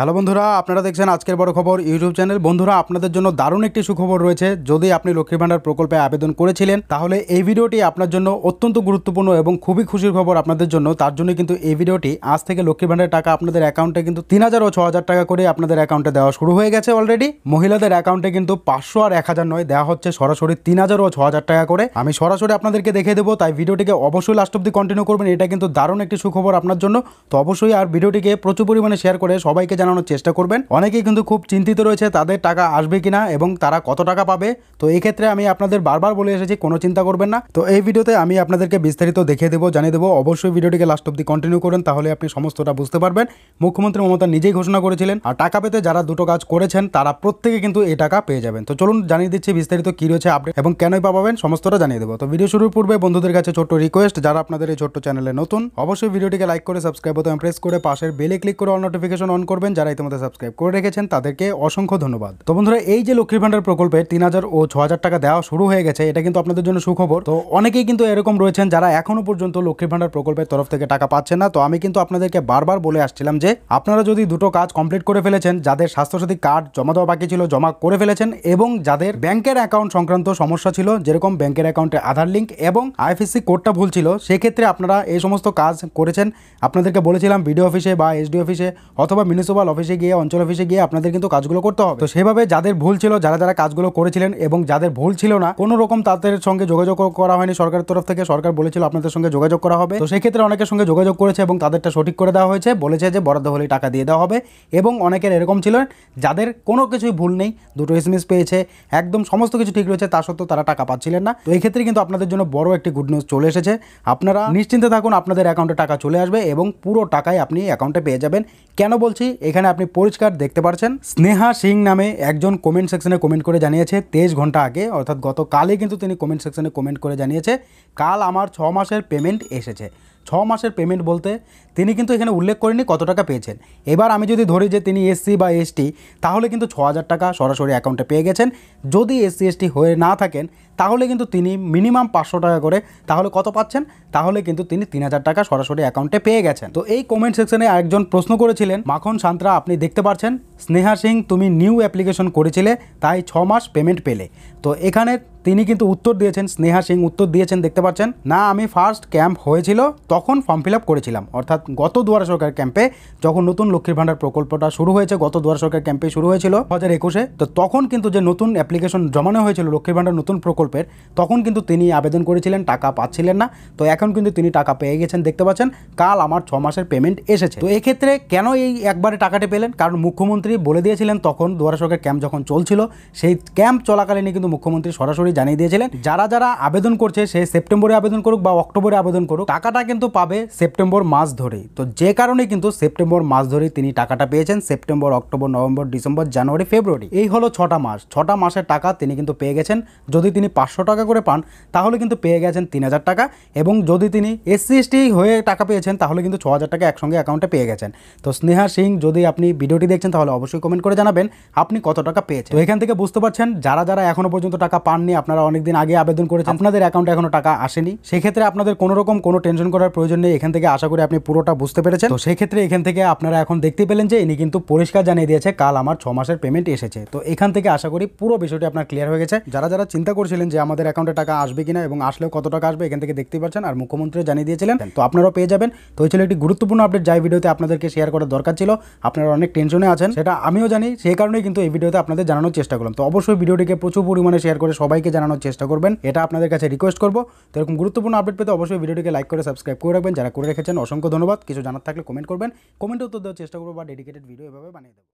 hello বন্ধুরা আপনারা দেখছেন আজকের বড় খবর ইউটিউব চ্যানেল বন্ধুরা আপনাদের জন্য দারুণ একটি সুখবর রয়েছে যদি আপনি লক্ষ্মী ভাণ্ডার প্রকল্পে আবেদন করেছিলেন তাহলে এই ভিডিওটি আপনার জন্য অত্যন্ত গুরুত্বপূর্ণ এবং খুবই খুশির খবর আপনাদের জন্য তার জন্য কিন্তু এই ভিডিওটি আজ থেকে লক্ষ্মী ভাণ্ডারের টাকা আপনাদের অ্যাকাউন্টে কিন্তু তিন হাজার ও ছ হাজার টাকা করে আপনাদের অ্যাকাউন্টে দেওয়া শুরু হয়ে গেছে অলরেডি মহিলাদের অ্যাকাউন্টে কিন্তু পাঁচশো আর এক হাজার নয় দেওয়া হচ্ছে সরাসরি তিন হাজার ও ছ হাজার টাকা করে আমি সরাসরি আপনাদেরকে দেখে দেবো তাই ভিডিওটিকে অবশ্যই লাস্ট অব্দি কন্টিনিউ করবেন এটা কিন্তু দারুণ একটি সুখবর আপনার জন্য তো অবশ্যই আর ভিডিওটিকে প্রচুর পরিমাণে শেয়ার করে সবাইকে জানা জানানোর চেষ্টা করবেন অনেকেই কিন্তু খুব চিন্তিত রয়েছে তাদের টাকা আসবে কিনা এবং তারা কত টাকা পাবে তো এই ক্ষেত্রে আমি আপনাদের বারবার বলে এসেছি কোনো চিন্তা করবেন না তো এই ভিডিওতে আমি আপনাদেরকে বিস্তারিত দেখিয়ে দেবো জানিয়ে দেবো অবশ্যই ভিডিওটিকে লাস্ট অব্দি কন্টিনিউ করেন তাহলে আপনি সমস্তটা বুঝতে পারবেন মুখ্যমন্ত্রী মমতা নিজেই ঘোষণা করেছিলেন আর টাকা পেতে যারা দুটো কাজ করেছেন তারা প্রত্যেকে কিন্তু এই টাকা পেয়ে যাবেন তো চলুন জানিয়ে দিচ্ছি বিস্তারিত কী রয়েছে আপডেট এবং কেনই পাবেন সমস্তটা জানিয়ে দেবো তো ভিডিও শুরুর পূর্বে বন্ধুদের কাছে ছোট্ট রিকোয়েস্ট যারা আপনাদের এই ছোট্ট চ্যানেলে নতুন অবশ্যই ভিডিওটিকে লাইক করে সাবস্ক্রাইব প্রেস করে পাশের বেলে ক্লিক করে অল নোটিফিকেশন অন করবেন যারা ইতিমধ্যে সাবস্ক্রাইব করে রেখেছেন তাদেরকে অসংখ্য ধন্যবাদ তো বন্ধুরা এই যে লক্ষ্মীর ভান্ডার প্রকল্পে তিন হাজার ও ছ হাজার টাকা দেওয়া শুরু হয়ে গেছে এটা কিন্তু আপনাদের জন্য সুখবর তো অনেকেই কিন্তু এরকম রয়েছেন যারা এখনো পর্যন্ত লক্ষ্মী ভান্ডার প্রকল্পের তরফ থেকে টাকা পাচ্ছেন না তো আমি কিন্তু আপনাদেরকে বারবার বলে আসছিলাম যে আপনারা যদি দুটো কাজ কমপ্লিট করে ফেলেছেন যাদের স্বাস্থ্যসাথী কার্ড জমা দেওয়া বাকি ছিল জমা করে ফেলেছেন এবং যাদের ব্যাংকের অ্যাকাউন্ট সংক্রান্ত সমস্যা ছিল যেরকম ব্যাংকের অ্যাকাউন্টে আধার লিঙ্ক এবং আইএফএসসি কোডটা ভুল ছিল সেক্ষেত্রে আপনারা এই সমস্ত কাজ করেছেন আপনাদেরকে বলেছিলাম বিডিও অফিসে বা এসডি অফিসে অথবা মিউনিসিপাল প্রিন্সিপাল অফিসে গিয়ে অঞ্চল অফিসে গিয়ে আপনাদের কিন্তু কাজগুলো করতে হবে তো সেভাবে যাদের ভুল ছিল যারা যারা কাজগুলো করেছিলেন এবং যাদের ভুল ছিল না কোনো রকম তাদের সঙ্গে যোগাযোগ করা হয়নি সরকারের তরফ থেকে সরকার বলেছিল আপনাদের সঙ্গে যোগাযোগ করা হবে তো সেক্ষেত্রে অনেকের সঙ্গে যোগাযোগ করেছে এবং তাদেরটা সঠিক করে দেওয়া হয়েছে বলেছে যে বরাদ্দ হলে টাকা দিয়ে দেওয়া হবে এবং অনেকের এরকম ছিল যাদের কোনো কিছুই ভুল নেই দুটো এসএমএস পেয়েছে একদম সমস্ত কিছু ঠিক রয়েছে তা সত্ত্বেও তারা টাকা পাচ্ছিলেন না তো এই ক্ষেত্রে কিন্তু আপনাদের জন্য বড় একটি গুড নিউজ চলে এসেছে আপনারা নিশ্চিন্তে থাকুন আপনাদের অ্যাকাউন্টে টাকা চলে আসবে এবং পুরো টাকাই আপনি অ্যাকাউন্টে পেয়ে যাবেন কেন বলছি এখানে আপনি পরিষ্কার দেখতে পারছেন স্নেহা সিং নামে একজন কমেন্ট সেকশনে কমেন্ট করে জানিয়েছে তেইশ ঘন্টা আগে অর্থাৎ গতকালে কিন্তু তিনি কমেন্ট সেকশনে কমেন্ট করে জানিয়েছে কাল আমার ছ মাসের পেমেন্ট এসেছে ছ মাসের পেমেন্ট বলতে তিনি কিন্তু এখানে উল্লেখ করেনি কত টাকা পেয়েছেন এবার আমি যদি ধরি যে তিনি এসসি বা এসটি তাহলে কিন্তু ছ হাজার টাকা সরাসরি অ্যাকাউন্টে পেয়ে গেছেন যদি এসসি এসটি হয়ে না থাকেন তাহলে কিন্তু তিনি মিনিমাম পাঁচশো টাকা করে তাহলে কত পাচ্ছেন তাহলে কিন্তু তিনি তিন হাজার টাকা সরাসরি অ্যাকাউন্টে পেয়ে গেছেন তো এই কমেন্ট সেকশনে একজন প্রশ্ন করেছিলেন মাখন সান্ত্রা আপনি দেখতে পাচ্ছেন স্নেহা সিং তুমি নিউ অ্যাপ্লিকেশন করেছিলে তাই ছ মাস পেমেন্ট পেলে তো এখানে তিনি কিন্তু উত্তর দিয়েছেন স্নেহা সিং উত্তর দিয়েছেন দেখতে পাচ্ছেন না আমি ফার্স্ট ক্যাম্প হয়েছিল তখন ফর্ম ফিল আপ করেছিলাম অর্থাৎ গত দুয়ার সরকার ক্যাম্পে যখন নতুন লক্ষ্মীর ভাণ্ডার প্রকল্পটা শুরু হয়েছে গত দুয়ার সরকার ক্যাম্পে শুরু হয়েছিল দু হাজার একুশে তো তখন কিন্তু যে নতুন অ্যাপ্লিকেশন জমানো হয়েছিল লক্ষ্মীর ভাণ্ডার নতুন প্রকল্পের তখন কিন্তু তিনি আবেদন করেছিলেন টাকা পাচ্ছিলেন না তো এখন কিন্তু তিনি টাকা পেয়ে গেছেন দেখতে পাচ্ছেন কাল আমার ছ মাসের পেমেন্ট এসেছে তো এক্ষেত্রে কেন এই একবারে টাকাটি পেলেন কারণ মুখ্যমন্ত্রী মুখ্যমন্ত্রী বলে দিয়েছিলেন তখন দুয়ারা সরকার ক্যাম্প যখন চলছিল সেই ক্যাম্প চলাকালীনই কিন্তু মুখ্যমন্ত্রী সরাসরি জানিয়ে দিয়েছিলেন যারা যারা আবেদন করছে সে সেপ্টেম্বরে আবেদন করুক বা অক্টোবরে আবেদন করুক টাকাটা কিন্তু পাবে সেপ্টেম্বর মাস ধরেই তো যে কারণে কিন্তু সেপ্টেম্বর মাস ধরেই তিনি টাকাটা পেয়েছেন সেপ্টেম্বর অক্টোবর নভেম্বর ডিসেম্বর জানুয়ারি ফেব্রুয়ারি এই হলো ছটা মাস ছটা মাসের টাকা তিনি কিন্তু পেয়ে গেছেন যদি তিনি পাঁচশো টাকা করে পান তাহলে কিন্তু পেয়ে গেছেন তিন হাজার টাকা এবং যদি তিনি এসসি এসটি হয়ে টাকা পেয়েছেন তাহলে কিন্তু ছ হাজার টাকা একসঙ্গে অ্যাকাউন্টে পেয়ে গেছেন তো স্নেহা সিং যদি আপনি ভিডিওটি দেখছেন তাহলে অবশ্যই কমেন্ট করে জানাবেন আপনি কত টাকা পেয়েছেন তো এখান থেকে বুঝতে পারছেন যারা যারা এখনো পর্যন্ত টাকা পাননি আপনারা অনেকদিন আগে আবেদন করেছেন আপনাদের অ্যাকাউন্টে এখনো টাকা আসেনি সেক্ষেত্রে আপনাদের কোনো রকম কোনো টেনশন করার প্রয়োজন নেই এখান থেকে আশা করি আপনি পুরোটা বুঝতে পেরেছেন তো সেক্ষেত্রে এখান থেকে আপনারা এখন দেখতে পেলেন যে ইনি কিন্তু পরিষ্কার জানিয়ে দিয়েছে কাল আমার ছ মাসের পেমেন্ট এসেছে তো এখান থেকে আশা করি পুরো বিষয়টি আপনার ক্লিয়ার হয়ে গেছে যারা যারা চিন্তা করছিলেন যে আমাদের অ্যাকাউন্টে টাকা আসবে কিনা এবং আসলেও কত টাকা আসবে এখান থেকে দেখতে পাচ্ছেন আর মুখ্যমন্ত্রী জানিয়ে দিয়েছিলেন তো আপনারাও পেয়ে যাবেন তো এই ছিল একটি গুরুত্বপূর্ণ আপডেট যাই ভিডিওতে আপনাদেরকে শেয়ার করার দরকার ছিল আপনারা অনেক টেনশনে আছেন সেটা সেটা আমিও জানি সেই কারণেই কিন্তু এই ভিডিওতে আপনাদের জানানোর চেষ্টা করলাম তো অবশ্যই ভিডিওটিকে প্রচুর পরিমাণে শেয়ার করে সবাইকে জানানোর চেষ্টা করবেন এটা আপনাদের কাছে রিকোয়েস্ট করবো তো এরকম গুরুত্বপূর্ণ আপডেট পেতে অবশ্যই ভিডিওটিকে লাইক করে সাবস্ক্রাইব করে রাখবেন যারা করে রেখেছেন অসংখ্য ধন্যবাদ কিছু জানার থাকলে কমেন্ট করবেন কমেন্টে উত্তর দেওয়ার চেষ্টা করবো বা ডেডিকেটেড ভিডিও এভাবে বানিয়ে দেবো